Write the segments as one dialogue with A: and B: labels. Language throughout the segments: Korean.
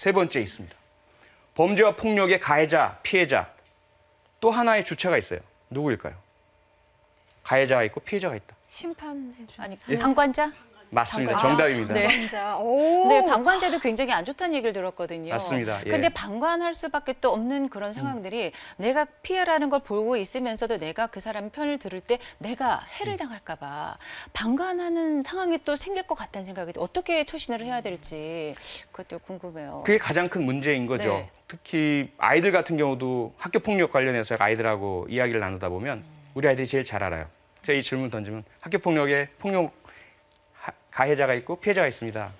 A: 세 번째 있습니다. 범죄와 폭력의 가해자, 피해자 또 하나의 주체가 있어요. 누구일까요? 가해자가 있고 피해자가 있다.
B: 심판해 주 아니, 당관자? 맞습니다. 정답입니다. 네. 방관 네, 방관제도 굉장히 안 좋다는 얘기를 들었거든요. 맞습니다. 예. 근데 방관할 수밖에 또 없는 그런 음. 상황들이 내가 피해라는 걸 보고 있으면서도 내가 그 사람 편을 들을 때 내가 해를 음. 당할까 봐 방관하는 상황이 또 생길 것 같다는 생각이 어떻게 초신을 해야 될지 그것도 궁금해요. 그게 가장
A: 큰 문제인 거죠. 네. 특히 아이들 같은 경우도 학교 폭력 관련해서 아이들하고 이야기를 나누다 보면 음. 우리 아이들이 제일 잘 알아요. 제가 이 질문 던지면 학교 폭력에 폭력 가해자가 있고 피해자가 있습니다.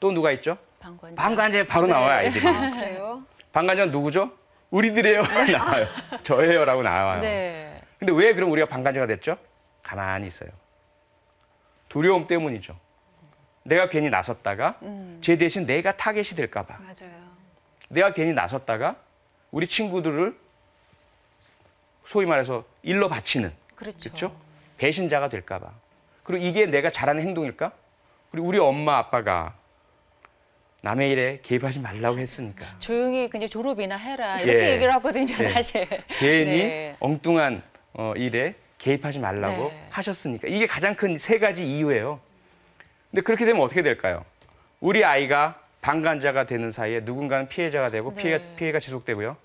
A: 또 누가 있죠? 방관자. 방관자 바로 네. 나와요, 아이들이. 아, 그래요? 방관자는 누구죠? 우리들이에요. 네. 나와요. 저예요라고 나와요.
B: 네.
A: 근데 왜 그럼 우리가 방관자가 됐죠? 가만히 있어요. 두려움 때문이죠. 내가 괜히 나섰다가 음. 제 대신 내가 타겟이 될까 봐. 맞아요. 내가 괜히 나섰다가 우리 친구들을 소위 말해서 일로 바치는 그렇죠. 그렇죠? 배신자가 될까 봐. 그리고 이게 내가 잘하는 행동일까? 그리고 우리 엄마 아빠가 남의 일에 개입하지 말라고 했으니까.
B: 조용히 그냥 졸업이나 해라 예. 이렇게 예. 얘기를 하거든요, 네. 사실. 괜히 네.
A: 엉뚱한 어, 일에 개입하지 말라고 네. 하셨으니까 이게 가장 큰 세 가지 이유예요. 근데 그렇게 되면 어떻게 될까요? 우리 아이가 방관자가 되는 사이에 누군가는 피해자가 되고 네. 피해가, 피해가 지속되고요.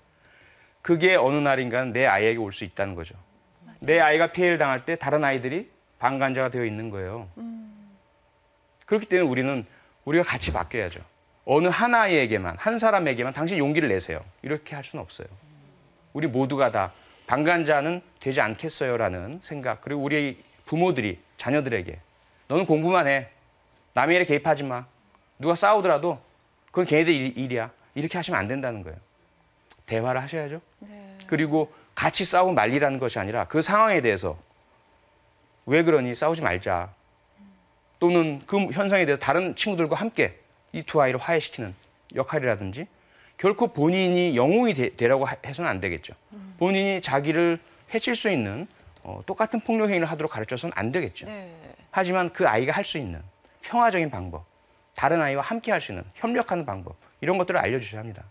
A: 그게 어느 날인가는 내 아이에게 올 수 있다는 거죠. 맞아요. 내 아이가 피해를 당할 때 다른 아이들이 방관자가 되어 있는 거예요. 음. 그렇기 때문에 우리는 우리가 같이 바뀌어야죠. 어느 하나에게만, 한 사람에게만 당신 용기를 내세요. 이렇게 할 수는 없어요. 우리 모두가 다 방관자는 되지 않겠어요라는 생각, 그리고 우리 부모들이 자녀들에게 너는 공부만 해. 남의 일에 개입하지 마. 누가 싸우더라도 그건 걔네들 일, 이야 이렇게 하시면 안 된다는 거예요. 대화를 하셔야죠. 네. 그리고 같이 싸우고 말리라는 것이 아니라 그 상황에 대해서 왜 그러니 싸우지 말자. 또는 그 현상에 대해서 다른 친구들과 함께 이 두 아이를 화해시키는 역할이라든지 결코 본인이 영웅이 되, 라고 해서는 안 되겠죠. 음. 본인이 자기를 해칠 수 있는 어, 똑같은 폭력 행위를 하도록 가르쳐서는 안 되겠죠. 네. 하지만 그 아이가 할 수 있는 평화적인 방법, 다른 아이와 함께 할 수 있는 협력하는 방법 이런 것들을 알려주셔야 합니다.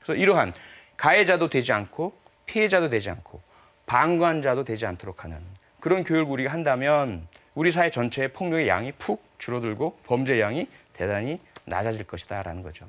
A: 그래서 이러한 가해자도 되지 않고 피해자도 되지 않고 방관자도 되지 않도록 하는 그런 교육을 우리가 한다면 우리 사회 전체의 폭력의 양이 푹 줄어들고 범죄 양이 대단히 낮아질 것이다라는 거죠.